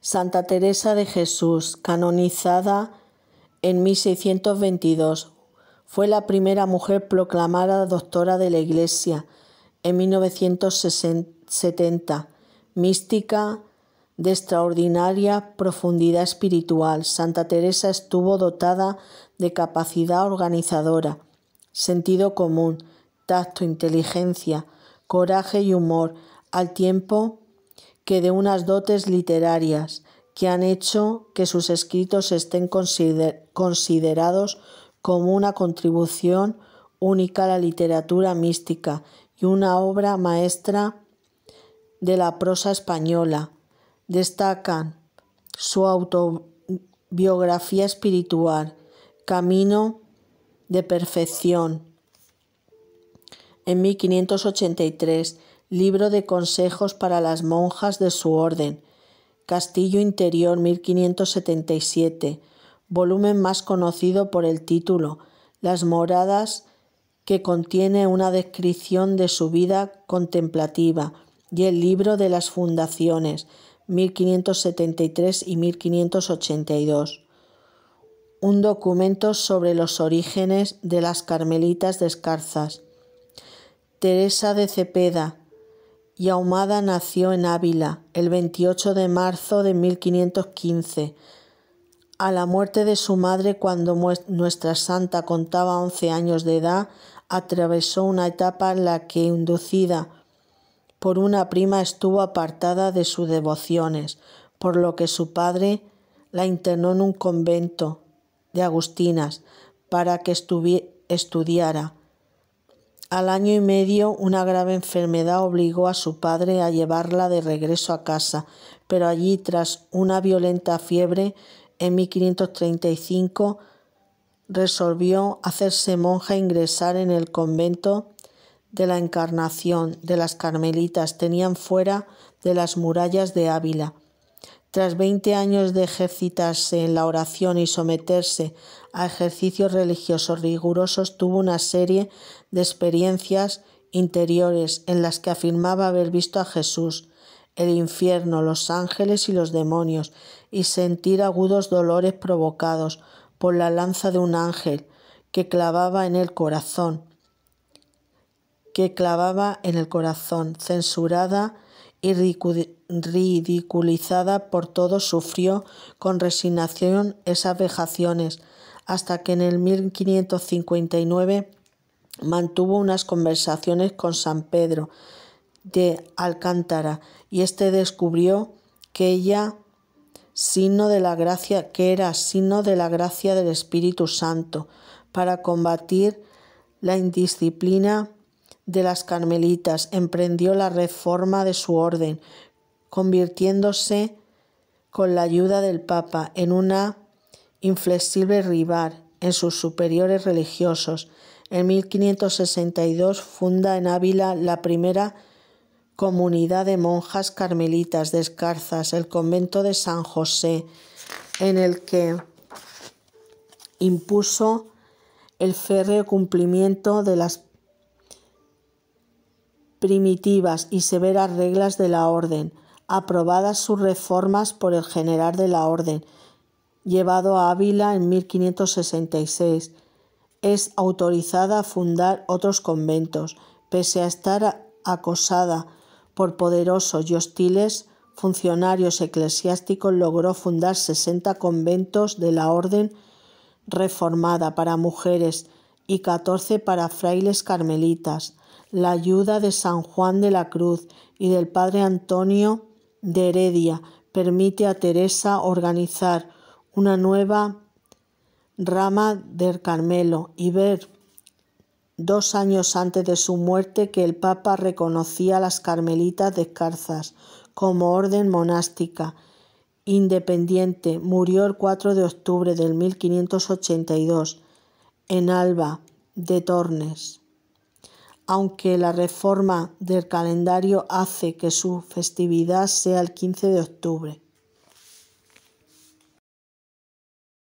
Santa Teresa de Jesús, canonizada en 1622, fue la primera mujer proclamada doctora de la Iglesia en 1970, mística de extraordinaria profundidad espiritual. Santa Teresa estuvo dotada de capacidad organizadora, sentido común, tacto, inteligencia, coraje y humor, al tiempo que de unas dotes literarias que han hecho que sus escritos estén considerados como una contribución única a la literatura mística y una obra maestra de la prosa española. Destacan su autobiografía espiritual, Camino de Perfección, en 1583, Libro de consejos para las monjas de su orden. Castillo Interior 1577, volumen más conocido por el título Las moradas que contiene una descripción de su vida contemplativa y el libro de las fundaciones 1573 y 1582. Un documento sobre los orígenes de las carmelitas Descarzas, Teresa de Cepeda, y Ahumada nació en Ávila el 28 de marzo de 1515. A la muerte de su madre cuando nuestra santa contaba 11 años de edad, atravesó una etapa en la que, inducida por una prima, estuvo apartada de sus devociones, por lo que su padre la internó en un convento de agustinas para que estudiara al año y medio una grave enfermedad obligó a su padre a llevarla de regreso a casa, pero allí tras una violenta fiebre en 1535 resolvió hacerse monja e ingresar en el convento de la Encarnación de las Carmelitas. Tenían fuera de las murallas de Ávila. Tras 20 años de ejercitarse en la oración y someterse a ejercicios religiosos rigurosos, tuvo una serie de experiencias interiores en las que afirmaba haber visto a Jesús, el infierno, los ángeles y los demonios, y sentir agudos dolores provocados por la lanza de un ángel que clavaba en el corazón, que clavaba en el corazón, censurada y ridiculizada por todos sufrió con resignación esas vejaciones, hasta que en el 1559 mantuvo unas conversaciones con San Pedro de Alcántara y éste descubrió que ella de la gracia que era signo de la gracia del Espíritu Santo para combatir la indisciplina de las Carmelitas emprendió la reforma de su orden, convirtiéndose con la ayuda del Papa en una inflexible rival en sus superiores religiosos. En 1562 funda en Ávila la primera comunidad de monjas carmelitas escarzas el convento de San José, en el que impuso el férreo cumplimiento de las primitivas y severas reglas de la orden, aprobadas sus reformas por el general de la orden, llevado a Ávila en 1566. Es autorizada a fundar otros conventos, pese a estar acosada por poderosos y hostiles funcionarios eclesiásticos, logró fundar 60 conventos de la orden reformada para mujeres y catorce para frailes carmelitas la ayuda de San Juan de la Cruz y del Padre Antonio de Heredia permite a Teresa organizar una nueva rama del Carmelo y ver dos años antes de su muerte que el Papa reconocía a las carmelitas Carzas como orden monástica independiente. Murió el 4 de octubre del 1582 en Alba de Tornes aunque la reforma del calendario hace que su festividad sea el 15 de octubre.